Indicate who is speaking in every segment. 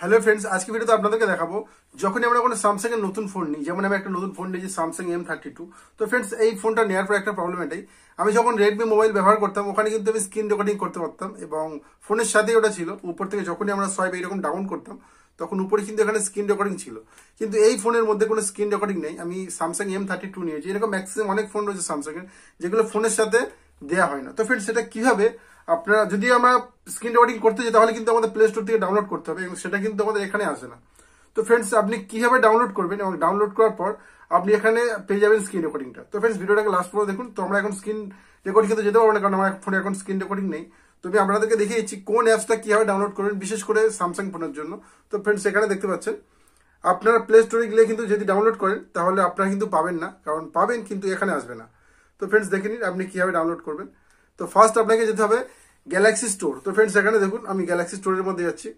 Speaker 1: hello friends আজকে ভিডিওতে আপনাদেরকে দেখাবো যখনই আমরা কোনো স্যামসাং এর নতুন ফোন নিই যেমন আমি একটা নতুন ফোন নিয়েছি স্যামসাং এম থার্টি টু তো ফ্রেন্ডস এই ফোনটা নেওয়ার পর একটা প্রবলেম এটাই আমি যখন রেডমি মোবাইল ব্যবহার করতাম ওখানে কিন্তু আমি স্ক্রিন রেকর্ডিং করতে পারতাম এবং ফোনের সাথেই ওটা ছিল উপর থেকে যখনই আমরা সোয়াইপ এইরকম ডাউন করতাম তখন উপরে কিন্তু এখানে স্ক্রিন রেকর্ডিং ছিল কিন্তু এই ফোনের মধ্যে কোনো স্ক্রিন রেকর্ডিং নেই আমি স্যামসাং এম থার্টি টু নিয়েছি এরকম ম্যাক্সিমাম অনেক ফোন রয়েছে স্যামসাংয়ের যেগুলো ফোনের সাথে দেওয়া হয় না তো ফ্রেন্ডস সেটা কিভাবে আপনারা যদি আমরা স্ক্রিন রেকর্ডিং করতে যাই তাহলে কিন্তু আমাদের প্লে স্টোর থেকে ডাউনলোড করতে হবে এবং সেটা কিন্তু আমাদের এখানে আসে না তো ফ্রেন্ডস আপনি কিভাবে ডাউনলোড করবেন এবং ডাউনলোড করার পর আপনি এখানে পেয়ে যাবেন স্ক্রিন রেকর্ডিংটা তো ফ্রেন্ডস ভিডিওটাকে লাস্ট পর্যন্ত দেখুন তো আমরা এখন স্ক্রিন রেকর্ডিং কিন্তু যেতে পারবো না কারণ আমার ফোনে এখন স্ক্রিন রেকর্ডিং নেই তো আমি আপনাদেরকে দেখিয়েছি কোন অ্যাপসটা কীভাবে ডাউনলোড করবেন বিশেষ করে স্যামসাং ফোনের জন্য তো ফ্রেন্ডস এখানে দেখতে পাচ্ছেন আপনারা প্লে স্টোরে গেলে কিন্তু যদি ডাউনলোড করেন তাহলে আপনারা কিন্তু পাবেন না কারণ পাবেন কিন্তু এখানে আসবে না তো ফ্রেন্ডস দেখে নিন আপনি কীভাবে ডাউনলোড করবেন তো ফার্স্ট আপনাকে যেতে হবে গ্যালাক্সি স্টোর তো ফ্রেন্ডস এখানে দেখুন আমি গ্যালাক্সি স্টোরের মধ্যে যাচ্ছি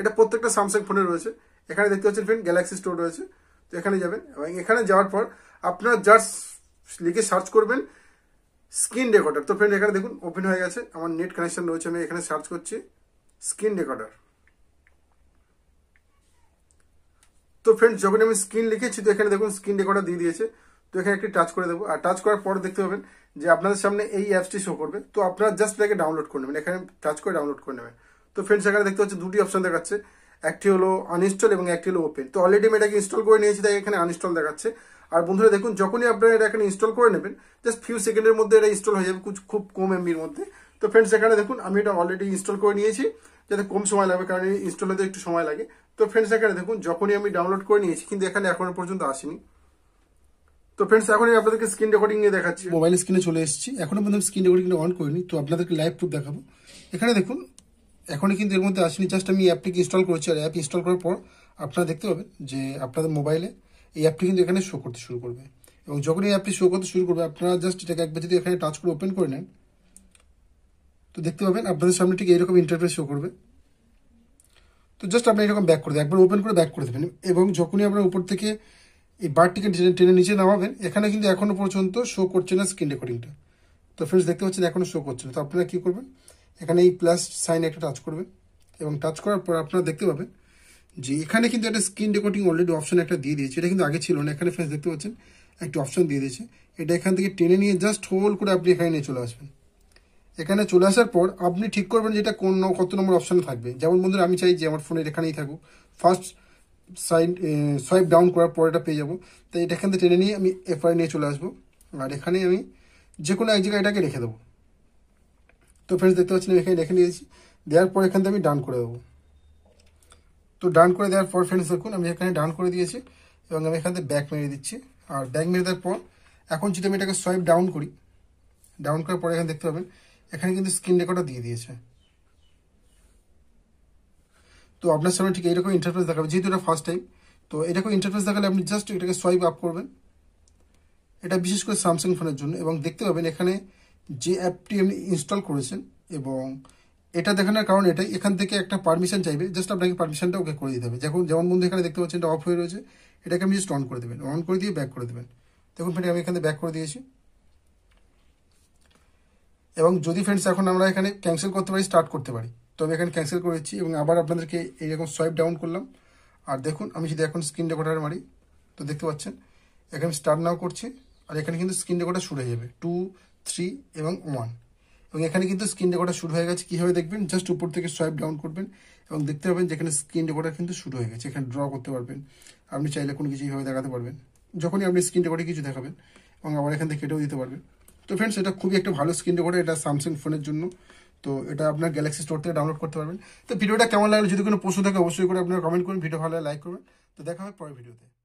Speaker 1: এটা প্রত্যেকটা স্যামসাং ফোনে রয়েছে এখানে দেখতে পাচ্ছেন ফ্রেন্ড গ্যালাক্সি স্টোর রয়েছে তো এখানে যাবেন এবং এখানে যাওয়ার পর আপনার জাস্ট লিখে সার্চ করবেন স্ক্রিন রেকর্ডার তো ফ্রেন্ড এখানে দেখুন ওপেন হয়ে গেছে আমার নেট কানেকশন রয়েছে আমি এখানে সার্চ করছি স্ক্রিন রেকর্ডার তো ফ্রেন্ড যখন আমি স্ক্রিন লিখেছি তো এখানে দেখুন স্ক্রিন রেকর্ডার দিয়ে দিয়েছে তো এখানে একটি টাচ করে দেবো আর টাচ করার পর দেখতে পাবেন যে আপনাদের সামনে এই অ্যাপসটি শো করবে তো আপনারা জাস্ট এটাকে ডাউনলোড করে নেবেন এখানে টাচ করে ডাউনলোড করে নেবেন তো ফ্রেন্ডস এখানে দেখতে পাচ্ছি দুটি অপশন দেখাচ্ছে একটি হলো আনইনস্টল এবং একটি হলো ওপেন তো অলরেডি আমি এটাকে ইনস্টল করে নিয়েছি তাই এখানে আনইনস্টল দেখাচ্ছে আর বন্ধুরা দেখুন যখনই আপনারা এটা এখানে ইনস্টল করে নেবেন জাস্ট ফিউ সেকেন্ডের মধ্যে এটা ইনস্টল হয়ে যাবে খুব কম এমবির মধ্যে তো ফ্রেন্ডস এখানে দেখুন আমি এটা অলরেডি ইনস্টল করে নিয়েছি যাতে কম সময় লাগবে কারণ ইনস্টল হতে একটু সময় লাগে তো ফ্রেন্ডস এখানে দেখুন যখনই আমি ডাউনলোড করে নিয়েছি কিন্তু এখানে এখনো পর্যন্ত আসেনি তো ফ্রেন্ডস এখনই আপনাদেরকে স্ক্রিন রেকর্ডিং নিয়ে দেখাচ্ছি মোবাইল স্ক্রিনে চলে এসেছি এখনো পর্যন্ত স্ক্রিন রেকর্ডিংটা অন করিনি তো আপনাদেরকে লাইভ প্রুফ দেখাবো এখানে দেখুন এখনই কিন্তু এর মধ্যে আসেনি জাস্ট আমি অ্যাপটিকে ইনস্টল করেছি আর অ্যাপ ইনস্টল করার পর আপনারা দেখতে পাবেন যে আপনাদের মোবাইলে এই অ্যাপটি কিন্তু এখানে শো করতে শুরু করবে এবং যখন এই অ্যাপটি শো করতে শুরু করবে আপনারা জাস্ট এটাকে একবার যদি এখানে টাচ করে ওপেন করে নেন তো দেখতে পাবেন আপনাদের সামনে ঠিক এইরকম ইন্টারফেস শো করবে তো জাস্ট আপনি এরকম ব্যাক করে দেবেন একবার ওপেন করে ব্যাক করে দেবেন এবং যখনই আপনার উপর থেকে এই বারটিকে টেনে নিচে নামাবেন এখানে কিন্তু এখনো পর্যন্ত শো করছে না স্ক্রিন রেকর্ডিংটা তো ফ্রেন্ডস দেখতে পাচ্ছেন এখনো শো করছে না তো আপনারা কী করবেন এখানে এই প্লাস সাইন একটা টাচ করবেন এবং টাচ করার পর আপনারা দেখতে পাবেন যে এখানে কিন্তু একটা স্ক্রিন রেকর্ডিং অলরেডি অপশন একটা দিয়ে দিয়েছে এটা কিন্তু আগে ছিল না এখানে ফ্রেন্ডস দেখতে পাচ্ছেন একটি অপশন দিয়ে দিয়েছে এটা এখান থেকে টেনে নিয়ে জাস্ট হোল করে আপনি এখানে নিয়ে চলে আসবেন এখানে চলে আসার পর আপনি ঠিক করবেন যেটা কোন কত নম্বর অপশানে থাকবে যেমন বন্ধুরা আমি চাই যে আমার ফোনের এখানেই থাকুক ফার্স্ট সাইড সোয়াইপ ডাউন করার পর এটা পেয়ে যাবো তাই এটা এখান থেকে টেনে নিয়ে আমি এফআই নিয়ে চলে আসবো আর এখানে আমি যে কোনো এক জায়গায় এটাকে রেখে দেবো তো ফ্রেন্ডস দেখতে পাচ্ছেন আমি এখানে রেখে নিয়েছি দেওয়ার পর এখান থেকে আমি ডান করে দেবো তো ডান করে দেওয়ার পর ফ্রেন্ডস দেখুন আমি এখানে ডান করে দিয়েছি এবং আমি এখান থেকে ব্যাক মেরে দিচ্ছি আর ব্যাক মেরে দেওয়ার পর এখন যদি আমি এটাকে সোয়াইপ ডাউন করি ডাউন করার পর এখানে দেখতে পাবেন এখানে কিন্তু স্ক্রিন রেকর্ডটা দিয়ে দিয়েছে তো আপনার সামনে ঠিক এইরকম ইন্টারফেস দেখাবে যেহেতু এটা ফার্স্ট টাইম তো এরকম ইন্টারফেস দেখালে আপনি জাস্ট এটাকে সোয়াইপ আপ করবেন এটা বিশেষ করে স্যামসাং ফোনের জন্য এবং দেখতে পাবেন এখানে যে অ্যাপটি আপনি ইনস্টল করেছেন এবং এটা দেখানোর কারণ এটাই এখান থেকে একটা পারমিশন চাইবে জাস্ট আপনাকে পারমিশনটা ওকে করে দিতে হবে যখন যেমন বন্ধু এখানে দেখতে পাচ্ছেন এটা অফ হয়ে রয়েছে এটাকে আপনি জাস্ট অন করে দেবেন অন করে দিয়ে ব্যাক করে দেবেন দেখুন ফ্রেন্ড আমি এখানে ব্যাক করে দিয়েছি এবং যদি ফ্রেন্ডস এখন আমরা এখানে ক্যান্সেল করতে পারি স্টার্ট করতে পারি তো আমি এখানে ক্যান্সেল করেছি এবং আবার আপনাদেরকে এইরকম সোয়াইপ ডাউন করলাম আর দেখুন আমি যদি এখন স্ক্রিন রেকর্ডার মারি তো দেখতে পাচ্ছেন এখানে আমি স্টার্ট নাও করছি আর এখানে কিন্তু স্ক্রিন রেকর্ডার শুরু হয়ে যাবে টু থ্রি এবং ওয়ান এবং এখানে কিন্তু স্ক্রিন রেকর্ডার শুরু হয়ে গেছে কীভাবে দেখবেন জাস্ট উপর থেকে সোয়াইপ ডাউন করবেন এবং দেখতে পাবেন যেখানে স্ক্রিন রেকর্ডার কিন্তু শুরু হয়ে গেছে এখানে ড্র করতে পারবেন আপনি চাইলে কোনো কিছু এইভাবে দেখাতে পারবেন যখনই আপনি স্ক্রিন রেকর্ডে কিছু দেখাবেন এবং আবার এখান থেকে কেটেও দিতে পারবেন তো ফ্রেন্ডস এটা খুবই একটা ভালো স্ক্রিন রেকর্ডার এটা স্যামসাং ফোনের জন্য তো এটা আপনার গ্যালাক্সি স্টোর থেকে ডাউনলোড করতে পারবেন তো ভিডিওটা কেমন লাগলো যদি কোনো প্রশ্ন থাকে অবশ্যই করে আপনারা কমেন্ট করুন ভিডিও ভালো লাইক করবেন তো দেখা হবে পরের ভিডিওতে